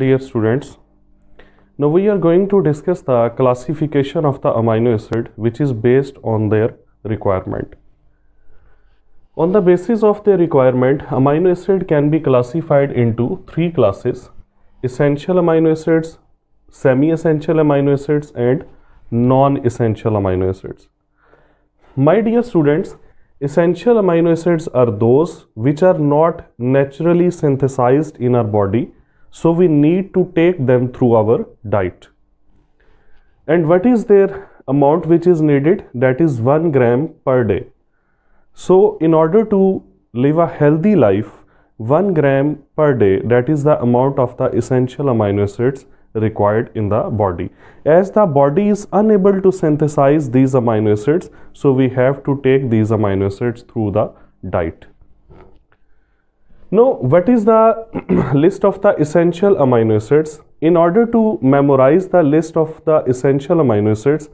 Dear students, now we are going to discuss the classification of the amino acid which is based on their requirement. On the basis of their requirement, amino acid can be classified into three classes, essential amino acids, semi-essential amino acids and non-essential amino acids. My dear students, essential amino acids are those which are not naturally synthesized in our body so we need to take them through our diet. And what is their amount which is needed? That is 1 gram per day. So in order to live a healthy life, 1 gram per day, that is the amount of the essential amino acids required in the body. As the body is unable to synthesize these amino acids, so we have to take these amino acids through the diet. Now, what is the list of the essential amino acids? In order to memorize the list of the essential amino acids,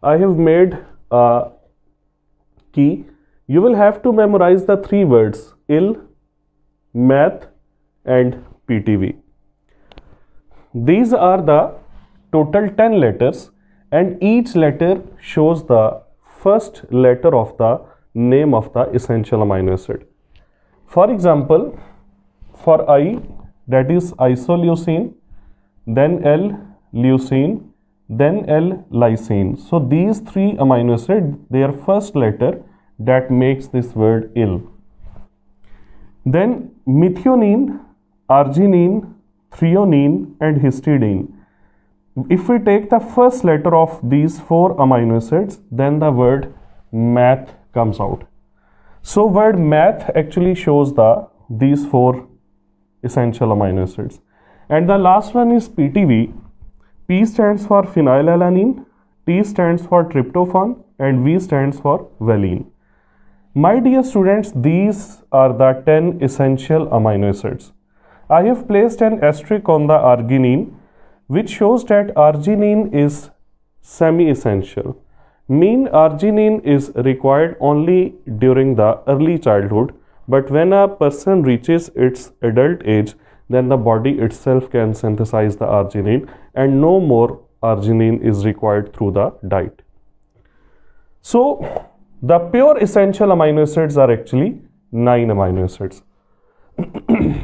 I have made a key. You will have to memorize the three words IL, math and PTV. These are the total 10 letters and each letter shows the first letter of the name of the essential amino acid. For example, for I that is isoleucine, then L-leucine, then L-lysine. So these three amino acid, their first letter that makes this word ill. Then methionine, arginine, threonine and histidine. If we take the first letter of these four amino acids, then the word math comes out. So word math actually shows the these four essential amino acids. And the last one is PTV. P stands for phenylalanine, T stands for tryptophan and V stands for valine. My dear students, these are the 10 essential amino acids. I have placed an asterisk on the arginine which shows that arginine is semi-essential. Mean arginine is required only during the early childhood, but when a person reaches its adult age, then the body itself can synthesize the arginine and no more arginine is required through the diet. So, the pure essential amino acids are actually 9 amino acids.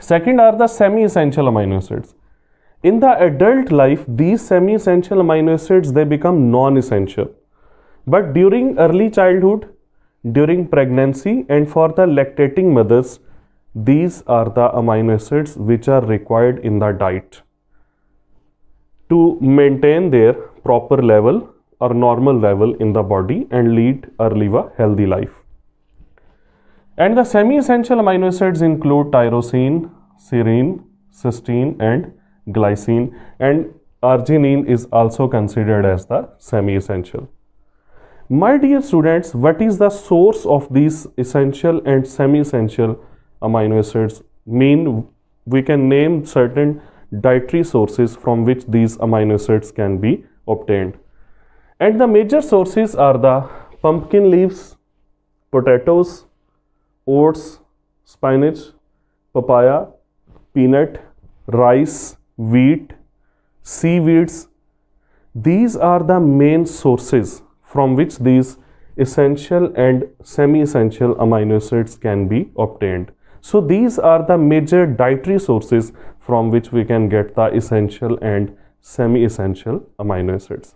Second are the semi-essential amino acids. In the adult life, these semi-essential amino acids, they become non-essential. But during early childhood, during pregnancy and for the lactating mothers, these are the amino acids which are required in the diet to maintain their proper level or normal level in the body and lead or live a healthy life. And the semi-essential amino acids include tyrosine, serine, cysteine and glycine and arginine is also considered as the semi-essential. My dear students, what is the source of these essential and semi-essential amino acids? Mean we can name certain dietary sources from which these amino acids can be obtained. And the major sources are the pumpkin leaves, potatoes, oats, spinach, papaya, peanut, rice, wheat, seaweeds. These are the main sources from which these essential and semi-essential amino acids can be obtained. So these are the major dietary sources from which we can get the essential and semi-essential amino acids.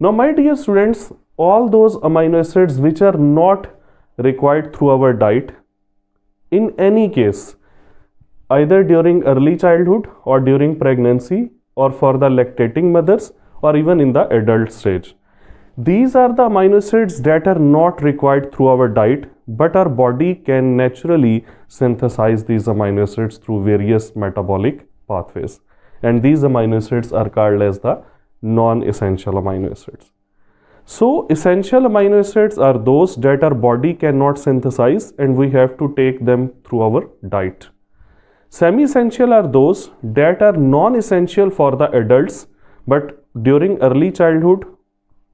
Now my dear students, all those amino acids which are not required through our diet, in any case, either during early childhood or during pregnancy or for the lactating mothers or even in the adult stage. These are the amino acids that are not required through our diet but our body can naturally synthesize these amino acids through various metabolic pathways and these amino acids are called as the non-essential amino acids. So essential amino acids are those that our body cannot synthesize and we have to take them through our diet. Semi-essential are those that are non-essential for the adults but during early childhood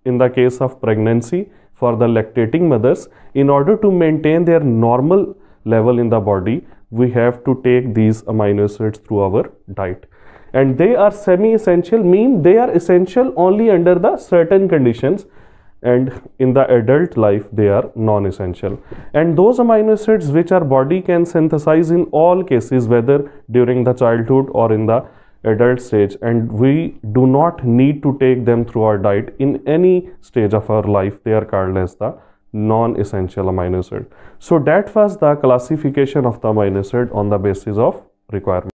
in the case of pregnancy for the lactating mothers in order to maintain their normal level in the body we have to take these amino acids through our diet and they are semi-essential mean they are essential only under the certain conditions and in the adult life they are non-essential and those amino acids which our body can synthesize in all cases whether during the childhood or in the adult stage and we do not need to take them through our diet in any stage of our life they are called as the non-essential amino acid so that was the classification of the amino acid on the basis of requirement